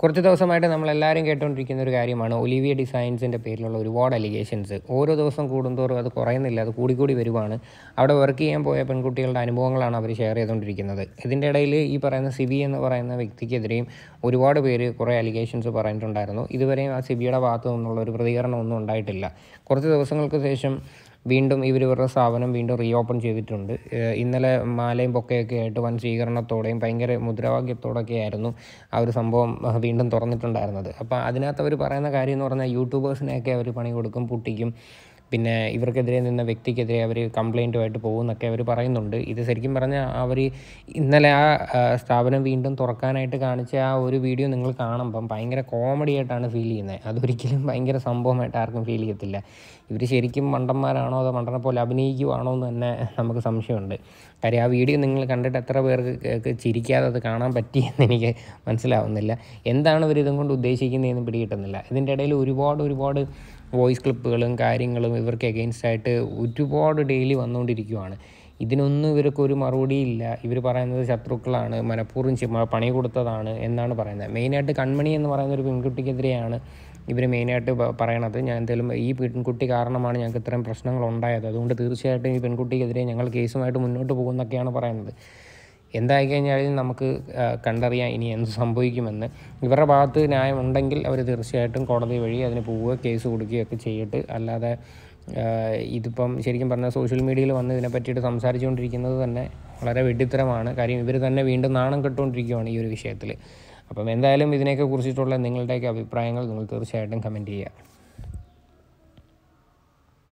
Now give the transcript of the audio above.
കുറച്ച് ദിവസമായിട്ട് നമ്മളെല്ലാവരും കേട്ടുകൊണ്ടിരിക്കുന്ന ഒരു കാര്യമാണ് ഒലിവിയ ഡിസൈൻസിൻ്റെ പേരിലുള്ള ഒരുപാട് അലിഗേഷൻസ് ഓരോ ദിവസം കൂടുന്തോറും അത് കുറയുന്നില്ല അത് കൂടിക്കൂടി വരുവാണ് അവിടെ വർക്ക് ചെയ്യാൻ പോയ പെൺകുട്ടികളുടെ അനുഭവങ്ങളാണ് അവർ ഷെയർ ചെയ്തുകൊണ്ടിരിക്കുന്നത് ഇതിൻ്റെ ഇടയിൽ ഈ പറയുന്ന സിബി എന്ന് പറയുന്ന വ്യക്തിക്കെതിരെയും ഒരുപാട് പേര് കുറേ അലിഗേഷൻസ് പറഞ്ഞിട്ടുണ്ടായിരുന്നു ഇതുവരെയും ആ സിബിയുടെ ഭാഗത്തു നിന്നുള്ള ഒരു പ്രതികരണമൊന്നും ഉണ്ടായിട്ടില്ല കുറച്ച് ദിവസങ്ങൾക്ക് ശേഷം വീണ്ടും ഇവർ ഇവരുടെ സ്ഥാപനം വീണ്ടും റീ ഓപ്പൺ ചെയ്തിട്ടുണ്ട് ഇന്നലെ മാലയും പൊക്കയൊക്കെ ആയിട്ട് വൻ സ്വീകരണത്തോടെയും ഭയങ്കര മുദ്രാവാക്യത്തോടൊക്കെ ആയിരുന്നു ആ ഒരു സംഭവം വീണ്ടും തുറന്നിട്ടുണ്ടായിരുന്നത് അപ്പോൾ അതിനകത്ത് അവർ പറയുന്ന കാര്യം എന്ന് പറഞ്ഞാൽ യൂട്യൂബേഴ്സിനെയൊക്കെ അവർ പണി കൊടുക്കും പൊട്ടിക്കും പിന്നെ ഇവർക്കെതിരെ നിന്ന വ്യക്തിക്കെതിരെ അവർ കംപ്ലൈൻറ്റുമായിട്ട് പോകുമെന്നൊക്കെ അവർ പറയുന്നുണ്ട് ഇത് ശരിക്കും പറഞ്ഞാൽ അവർ ഇന്നലെ ആ സ്ഥാപനം വീണ്ടും തുറക്കാനായിട്ട് കാണിച്ച ആ ഒരു വീഡിയോ നിങ്ങൾ കാണുമ്പം ഭയങ്കര കോമഡി ആയിട്ടാണ് ഫീൽ ചെയ്യുന്നത് അതൊരിക്കലും ഭയങ്കര സംഭവമായിട്ട് ആർക്കും ഫീൽ ചെയ്യത്തില്ല ഇവർ ശരിക്കും മണ്ടന്മാരാണോ അതോ മണ്ടനെ പോലെ അഭിനയിക്കുവാണോ എന്ന് തന്നെ നമുക്ക് സംശയമുണ്ട് കാര്യം ആ വീഡിയോ നിങ്ങൾ കണ്ടിട്ട് എത്ര പേർക്ക് ചിരിക്കാതെ അത് കാണാൻ പറ്റിയെന്ന് എനിക്ക് മനസ്സിലാവുന്നില്ല എന്താണ് ഇവർ ഇതും കൊണ്ട് ഉദ്ദേശിക്കുന്നതെന്ന് പിടികിട്ടുന്നില്ല ഇതിൻ്റെ ഇടയിൽ ഒരുപാട് ഒരുപാട് വോയിസ് ക്ലിപ്പുകളും കാര്യങ്ങളും ഇവർക്ക് എഗെയിൻസ്റ്റ് ആയിട്ട് ഒരുപാട് ഡെയിലി വന്നുകൊണ്ടിരിക്കുകയാണ് ഇതിനൊന്നും ഇവർക്ക് ഒരു മറുപടിയില്ല ഇവർ പറയുന്നത് ശത്രുക്കളാണ് മനഃപൂർവ്വം പണി കൊടുത്തതാണ് എന്നാണ് പറയുന്നത് മെയിനായിട്ട് കൺമണി എന്ന് പറയുന്ന ഒരു പെൺകുട്ടിക്കെതിരെയാണ് ഇവർ മെയിനായിട്ട് പറയണത് ഞാൻ എന്തായാലും ഈ പെൺകുട്ടി കാരണമാണ് ഞങ്ങൾക്ക് ഇത്രയും പ്രശ്നങ്ങൾ ഉണ്ടായത് അതുകൊണ്ട് തീർച്ചയായിട്ടും ഈ പെൺകുട്ടിക്കെതിരെ ഞങ്ങൾ കേസുമായിട്ട് മുന്നോട്ട് പോകുന്നൊക്കെയാണ് പറയുന്നത് എന്തായി കഴിഞ്ഞാലും നമുക്ക് കണ്ടറിയാം ഇനി എന്ത് സംഭവിക്കുമെന്ന് ഇവരുടെ ഭാഗത്ത് ന്യായം ഉണ്ടെങ്കിൽ അവർ തീർച്ചയായിട്ടും കോടതി വഴി അതിന് പോവുക കേസ് കൊടുക്കുകയൊക്കെ ചെയ്യട്ട് അല്ലാതെ ഇതിപ്പം ശരിക്കും പറഞ്ഞാൽ സോഷ്യൽ മീഡിയയിൽ വന്ന് ഇതിനെ പറ്റിയിട്ട് സംസാരിച്ചുകൊണ്ടിരിക്കുന്നത് തന്നെ വളരെ വെട്ടിത്തരമാണ് കാര്യം ഇവർ തന്നെ വീണ്ടും നാണം കെട്ടുകൊണ്ടിരിക്കുകയാണ് ഈ ഒരു വിഷയത്തിൽ അപ്പം എന്തായാലും ഇതിനെയൊക്കെ കുറിച്ചിട്ടുള്ള നിങ്ങളുടെയൊക്കെ അഭിപ്രായങ്ങൾ നിങ്ങൾ തീർച്ചയായിട്ടും കമൻറ്റ് ചെയ്യുക